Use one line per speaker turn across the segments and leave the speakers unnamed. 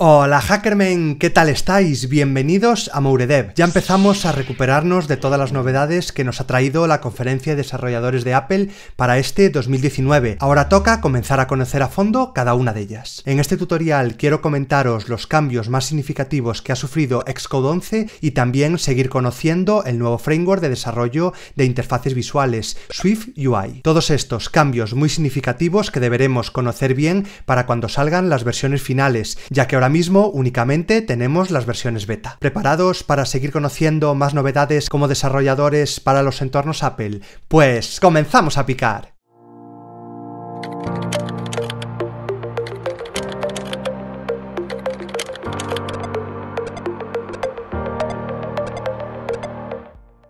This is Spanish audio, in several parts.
Hola Hackermen, ¿qué tal estáis? Bienvenidos a Mouredev. Ya empezamos a recuperarnos de todas las novedades que nos ha traído la conferencia de desarrolladores de Apple para este 2019. Ahora toca comenzar a conocer a fondo cada una de ellas. En este tutorial quiero comentaros los cambios más significativos que ha sufrido Xcode 11 y también seguir conociendo el nuevo framework de desarrollo de interfaces visuales, Swift UI. Todos estos cambios muy significativos que deberemos conocer bien para cuando salgan las versiones finales, ya que ahora mismo únicamente tenemos las versiones beta. ¿Preparados para seguir conociendo más novedades como desarrolladores para los entornos Apple? Pues comenzamos a picar.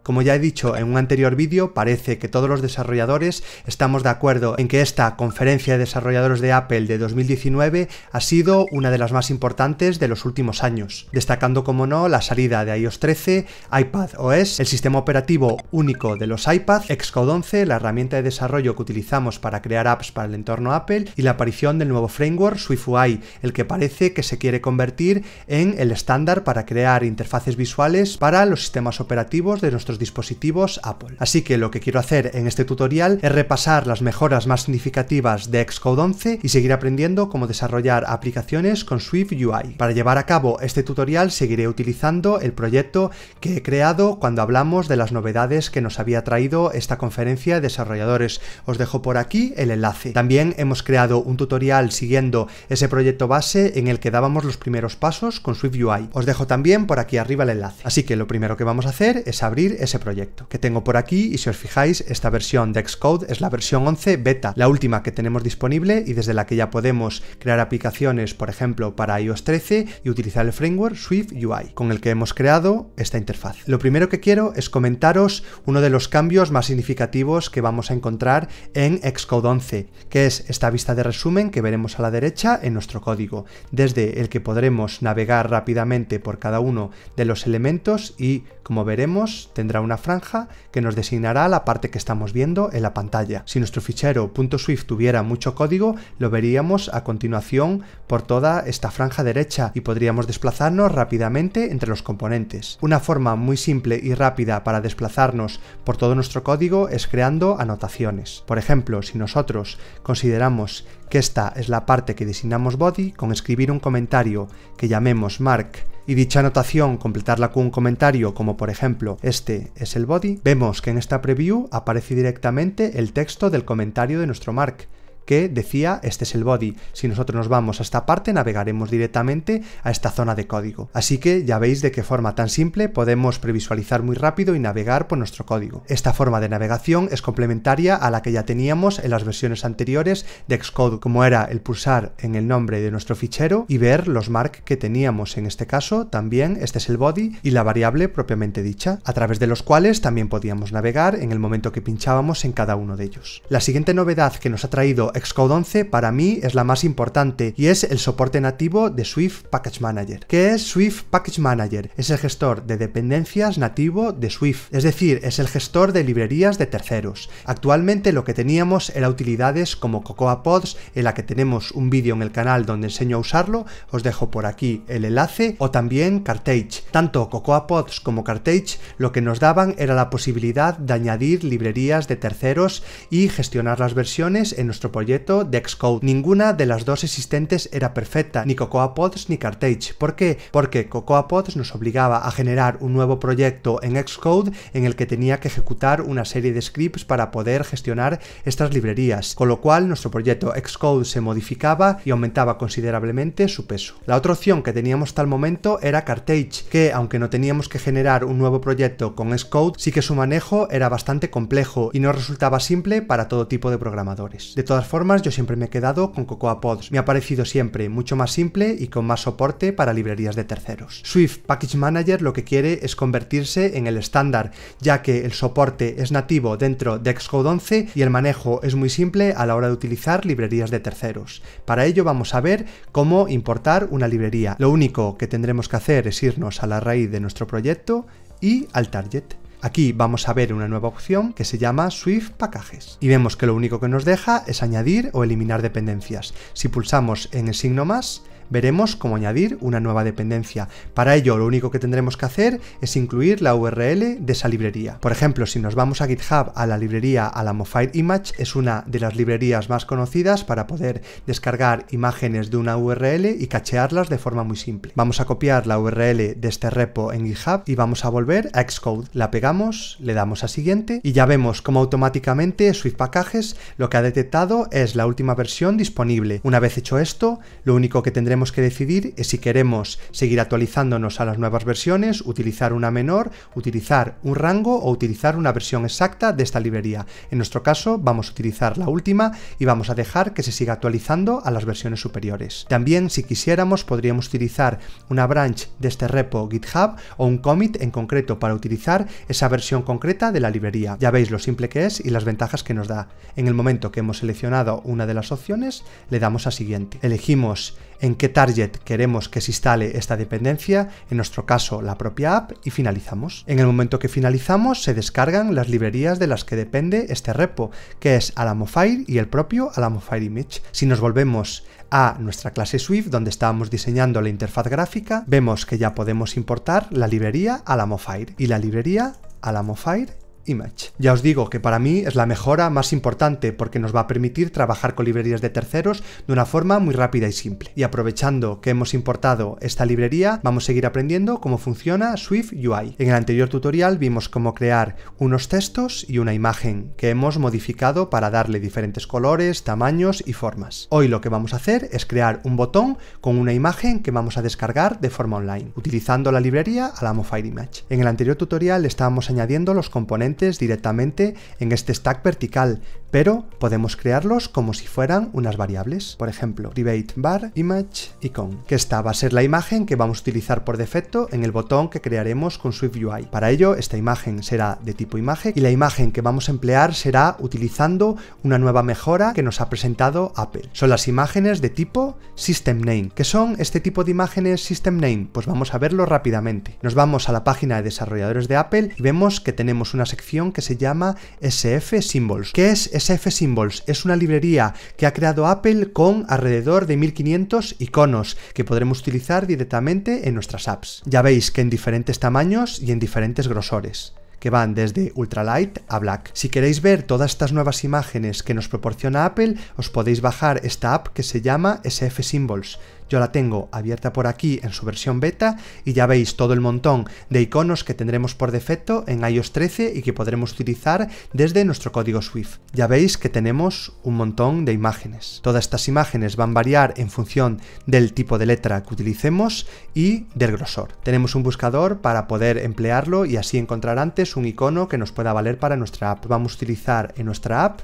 Como ya he dicho en un anterior vídeo, parece que todos los desarrolladores estamos de acuerdo en que esta conferencia de desarrolladores de Apple de 2019 ha sido una de las más importantes de los últimos años, destacando como no la salida de iOS 13, iPad OS, el sistema operativo único de los iPads, Xcode 11, la herramienta de desarrollo que utilizamos para crear apps para el entorno Apple y la aparición del nuevo framework SwiftUI, el que parece que se quiere convertir en el estándar para crear interfaces visuales para los sistemas operativos de nuestros dispositivos Apple. Así que lo que quiero hacer en este tutorial es repasar las mejoras más significativas de Xcode 11 y seguir aprendiendo cómo desarrollar aplicaciones con Swift UI. Para llevar a cabo este tutorial seguiré utilizando el proyecto que he creado cuando hablamos de las novedades que nos había traído esta conferencia de desarrolladores. Os dejo por aquí el enlace. También hemos creado un tutorial siguiendo ese proyecto base en el que dábamos los primeros pasos con Swift UI. Os dejo también por aquí arriba el enlace. Así que lo primero que vamos a hacer es abrir ese proyecto que tengo por aquí y si os fijáis esta versión de Xcode es la versión 11 beta, la última que tenemos disponible y desde la que ya podemos crear aplicaciones por ejemplo para iOS 13 y utilizar el framework Swift UI con el que hemos creado esta interfaz. Lo primero que quiero es comentaros uno de los cambios más significativos que vamos a encontrar en Xcode 11 que es esta vista de resumen que veremos a la derecha en nuestro código desde el que podremos navegar rápidamente por cada uno de los elementos y como veremos, tendrá una franja que nos designará la parte que estamos viendo en la pantalla. Si nuestro fichero .swift tuviera mucho código, lo veríamos a continuación por toda esta franja derecha y podríamos desplazarnos rápidamente entre los componentes. Una forma muy simple y rápida para desplazarnos por todo nuestro código es creando anotaciones. Por ejemplo, si nosotros consideramos que esta es la parte que designamos body con escribir un comentario que llamemos mark y dicha anotación completarla con un comentario como por ejemplo este es el body, vemos que en esta preview aparece directamente el texto del comentario de nuestro mark que decía este es el body. Si nosotros nos vamos a esta parte, navegaremos directamente a esta zona de código. Así que ya veis de qué forma tan simple podemos previsualizar muy rápido y navegar por nuestro código. Esta forma de navegación es complementaria a la que ya teníamos en las versiones anteriores de Xcode, como era el pulsar en el nombre de nuestro fichero y ver los mark que teníamos en este caso, también este es el body y la variable propiamente dicha, a través de los cuales también podíamos navegar en el momento que pinchábamos en cada uno de ellos. La siguiente novedad que nos ha traído Xcode 11 para mí es la más importante y es el soporte nativo de Swift Package Manager. ¿Qué es Swift Package Manager? Es el gestor de dependencias nativo de Swift, es decir, es el gestor de librerías de terceros. Actualmente lo que teníamos era utilidades como Cocoa Pods, en la que tenemos un vídeo en el canal donde enseño a usarlo, os dejo por aquí el enlace, o también Cartage. Tanto Cocoa Pods como Cartage lo que nos daban era la posibilidad de añadir librerías de terceros y gestionar las versiones en nuestro proyecto de Xcode. Ninguna de las dos existentes era perfecta, ni Cocoa Pods ni Cartage. ¿Por qué? Porque Cocoa Pods nos obligaba a generar un nuevo proyecto en Xcode en el que tenía que ejecutar una serie de scripts para poder gestionar estas librerías, con lo cual nuestro proyecto Xcode se modificaba y aumentaba considerablemente su peso. La otra opción que teníamos tal momento era Cartage, que aunque no teníamos que generar un nuevo proyecto con Xcode, sí que su manejo era bastante complejo y no resultaba simple para todo tipo de programadores. De todas formas, yo siempre me he quedado con Cocoa Pods. Me ha parecido siempre mucho más simple y con más soporte para librerías de terceros. Swift Package Manager lo que quiere es convertirse en el estándar, ya que el soporte es nativo dentro de Xcode 11 y el manejo es muy simple a la hora de utilizar librerías de terceros. Para ello vamos a ver cómo importar una librería. Lo único que tendremos que hacer es irnos a la raíz de nuestro proyecto y al target. Aquí vamos a ver una nueva opción que se llama Swift Packages y vemos que lo único que nos deja es añadir o eliminar dependencias. Si pulsamos en el signo más, veremos cómo añadir una nueva dependencia. Para ello lo único que tendremos que hacer es incluir la URL de esa librería. Por ejemplo, si nos vamos a GitHub a la librería AlamoFire Image, es una de las librerías más conocidas para poder descargar imágenes de una URL y cachearlas de forma muy simple. Vamos a copiar la URL de este repo en GitHub y vamos a volver a Xcode. La pegamos, le damos a siguiente y ya vemos cómo automáticamente Swift Packages lo que ha detectado es la última versión disponible. Una vez hecho esto, lo único que tendremos que decidir es si queremos seguir actualizándonos a las nuevas versiones, utilizar una menor, utilizar un rango o utilizar una versión exacta de esta librería. En nuestro caso vamos a utilizar la última y vamos a dejar que se siga actualizando a las versiones superiores. También si quisiéramos podríamos utilizar una branch de este repo GitHub o un commit en concreto para utilizar esa versión concreta de la librería. Ya veis lo simple que es y las ventajas que nos da. En el momento que hemos seleccionado una de las opciones le damos a siguiente. Elegimos en qué target queremos que se instale esta dependencia, en nuestro caso la propia app, y finalizamos. En el momento que finalizamos se descargan las librerías de las que depende este repo, que es Alamofire y el propio Alamofire Image. Si nos volvemos a nuestra clase Swift, donde estábamos diseñando la interfaz gráfica, vemos que ya podemos importar la librería Alamofire y la librería Alamofire Image. Ya os digo que para mí es la mejora más importante porque nos va a permitir trabajar con librerías de terceros de una forma muy rápida y simple. Y aprovechando que hemos importado esta librería, vamos a seguir aprendiendo cómo funciona Swift UI. En el anterior tutorial vimos cómo crear unos textos y una imagen que hemos modificado para darle diferentes colores, tamaños y formas. Hoy lo que vamos a hacer es crear un botón con una imagen que vamos a descargar de forma online, utilizando la librería fire Image. En el anterior tutorial estábamos añadiendo los componentes directamente en este stack vertical, pero podemos crearlos como si fueran unas variables. Por ejemplo, private bar, image, icon, que esta va a ser la imagen que vamos a utilizar por defecto en el botón que crearemos con SwiftUI Para ello, esta imagen será de tipo imagen y la imagen que vamos a emplear será utilizando una nueva mejora que nos ha presentado Apple. Son las imágenes de tipo System Name. ¿Qué son este tipo de imágenes System Name? Pues vamos a verlo rápidamente. Nos vamos a la página de desarrolladores de Apple y vemos que tenemos una sección que se llama SF Symbols, que es SF Symbols es una librería que ha creado Apple con alrededor de 1500 iconos que podremos utilizar directamente en nuestras apps. Ya veis que en diferentes tamaños y en diferentes grosores que van desde ultralight a black. Si queréis ver todas estas nuevas imágenes que nos proporciona Apple, os podéis bajar esta app que se llama SF Symbols. Yo la tengo abierta por aquí en su versión beta y ya veis todo el montón de iconos que tendremos por defecto en iOS 13 y que podremos utilizar desde nuestro código Swift. Ya veis que tenemos un montón de imágenes. Todas estas imágenes van a variar en función del tipo de letra que utilicemos y del grosor. Tenemos un buscador para poder emplearlo y así encontrar antes un icono que nos pueda valer para nuestra app. Vamos a utilizar en nuestra app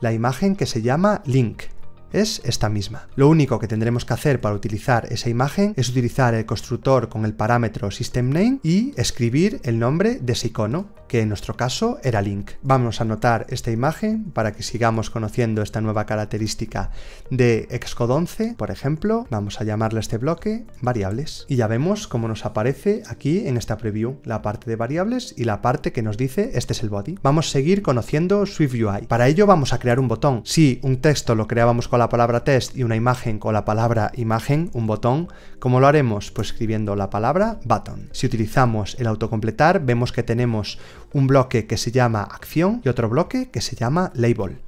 la imagen que se llama link es esta misma. Lo único que tendremos que hacer para utilizar esa imagen es utilizar el constructor con el parámetro system name y escribir el nombre de ese icono, que en nuestro caso era link. Vamos a anotar esta imagen para que sigamos conociendo esta nueva característica de Xcode 11, por ejemplo. Vamos a llamarle a este bloque variables. Y ya vemos cómo nos aparece aquí en esta preview la parte de variables y la parte que nos dice este es el body. Vamos a seguir conociendo SwiftUI Para ello vamos a crear un botón. Si un texto lo creábamos con la la palabra test y una imagen con la palabra imagen, un botón, como lo haremos? Pues escribiendo la palabra button. Si utilizamos el autocompletar, vemos que tenemos un bloque que se llama acción y otro bloque que se llama label.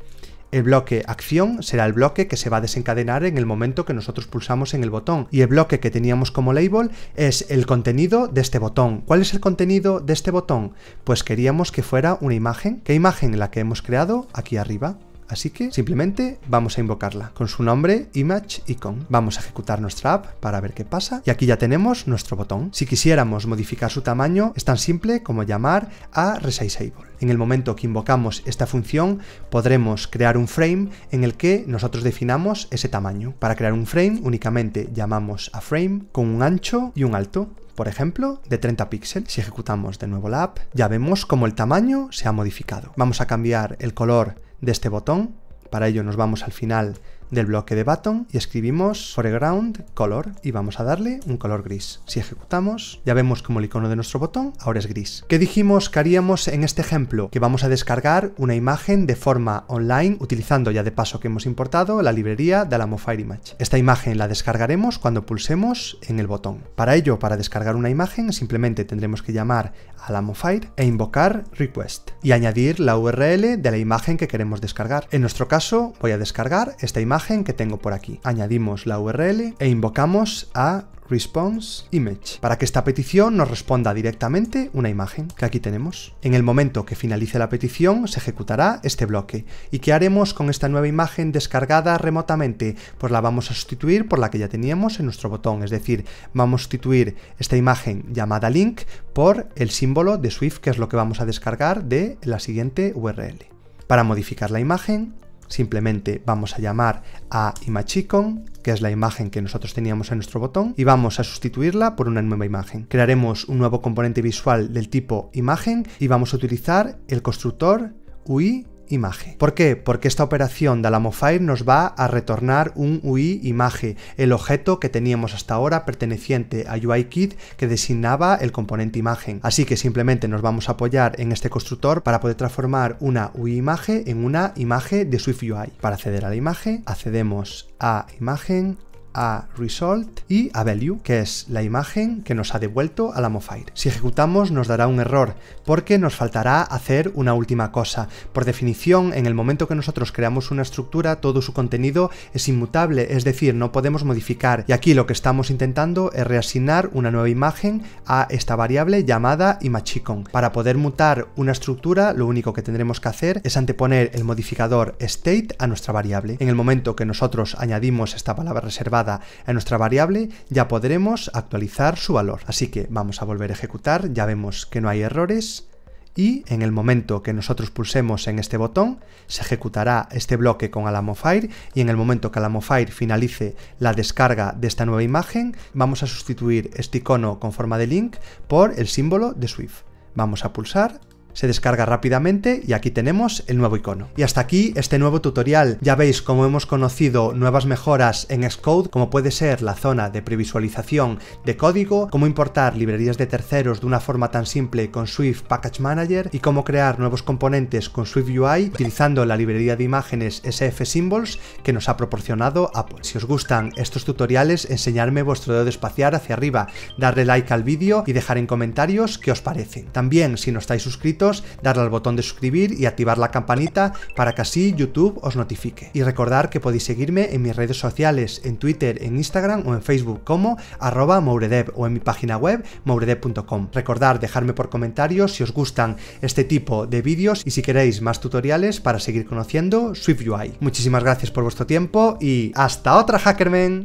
El bloque acción será el bloque que se va a desencadenar en el momento que nosotros pulsamos en el botón. Y el bloque que teníamos como label es el contenido de este botón. ¿Cuál es el contenido de este botón? Pues queríamos que fuera una imagen. ¿Qué imagen? La que hemos creado aquí arriba. Así que simplemente vamos a invocarla con su nombre image icon. Vamos a ejecutar nuestra app para ver qué pasa y aquí ya tenemos nuestro botón. Si quisiéramos modificar su tamaño es tan simple como llamar a resizable. En el momento que invocamos esta función podremos crear un frame en el que nosotros definamos ese tamaño. Para crear un frame únicamente llamamos a frame con un ancho y un alto por ejemplo, de 30 píxeles. Si ejecutamos de nuevo la app, ya vemos como el tamaño se ha modificado. Vamos a cambiar el color de este botón. Para ello nos vamos al final del bloque de button y escribimos foreground color y vamos a darle un color gris. Si ejecutamos, ya vemos como el icono de nuestro botón ahora es gris. ¿Qué dijimos que haríamos en este ejemplo? Que vamos a descargar una imagen de forma online utilizando ya de paso que hemos importado la librería de Alamo Fire Image. Esta imagen la descargaremos cuando pulsemos en el botón. Para ello, para descargar una imagen, simplemente tendremos que llamar a Alamo Fire e invocar request y añadir la URL de la imagen que queremos descargar. En nuestro caso, voy a descargar esta imagen que tengo por aquí. Añadimos la URL e invocamos a response image para que esta petición nos responda directamente una imagen que aquí tenemos. En el momento que finalice la petición se ejecutará este bloque. ¿Y qué haremos con esta nueva imagen descargada remotamente? Pues la vamos a sustituir por la que ya teníamos en nuestro botón, es decir, vamos a sustituir esta imagen llamada link por el símbolo de Swift que es lo que vamos a descargar de la siguiente URL. Para modificar la imagen Simplemente vamos a llamar a imachicon que es la imagen que nosotros teníamos en nuestro botón, y vamos a sustituirla por una nueva imagen. Crearemos un nuevo componente visual del tipo imagen y vamos a utilizar el constructor UI imagen. ¿Por qué? Porque esta operación de Alamofire nos va a retornar un UI imagen, el objeto que teníamos hasta ahora perteneciente a UIKit que designaba el componente imagen. Así que simplemente nos vamos a apoyar en este constructor para poder transformar una UI imagen en una imagen de SwiftUI. Para acceder a la imagen, accedemos a imagen, a result y a value, que es la imagen que nos ha devuelto a la Mofire. Si ejecutamos nos dará un error, porque nos faltará hacer una última cosa. Por definición, en el momento que nosotros creamos una estructura, todo su contenido es inmutable, es decir, no podemos modificar. Y aquí lo que estamos intentando es reasignar una nueva imagen a esta variable llamada imagecon. Para poder mutar una estructura, lo único que tendremos que hacer es anteponer el modificador state a nuestra variable. En el momento que nosotros añadimos esta palabra reservada en a nuestra variable, ya podremos actualizar su valor. Así que vamos a volver a ejecutar, ya vemos que no hay errores, y en el momento que nosotros pulsemos en este botón se ejecutará este bloque con AlamoFire y en el momento que AlamoFire finalice la descarga de esta nueva imagen vamos a sustituir este icono con forma de link por el símbolo de Swift. Vamos a pulsar se descarga rápidamente y aquí tenemos el nuevo icono. Y hasta aquí este nuevo tutorial. Ya veis cómo hemos conocido nuevas mejoras en Xcode, como puede ser la zona de previsualización de código, cómo importar librerías de terceros de una forma tan simple con Swift Package Manager y cómo crear nuevos componentes con Swift UI utilizando la librería de imágenes SF Symbols que nos ha proporcionado Apple. Si os gustan estos tutoriales, enseñarme vuestro dedo de espaciar hacia arriba, darle like al vídeo y dejar en comentarios qué os parece. También, si no estáis suscritos, darle al botón de suscribir y activar la campanita para que así YouTube os notifique. Y recordar que podéis seguirme en mis redes sociales, en Twitter, en Instagram o en Facebook como arroba mouredev o en mi página web mouredev.com. recordar dejarme por comentarios si os gustan este tipo de vídeos y si queréis más tutoriales para seguir conociendo SwiftUI. Muchísimas gracias por vuestro tiempo y hasta otra Hackerman.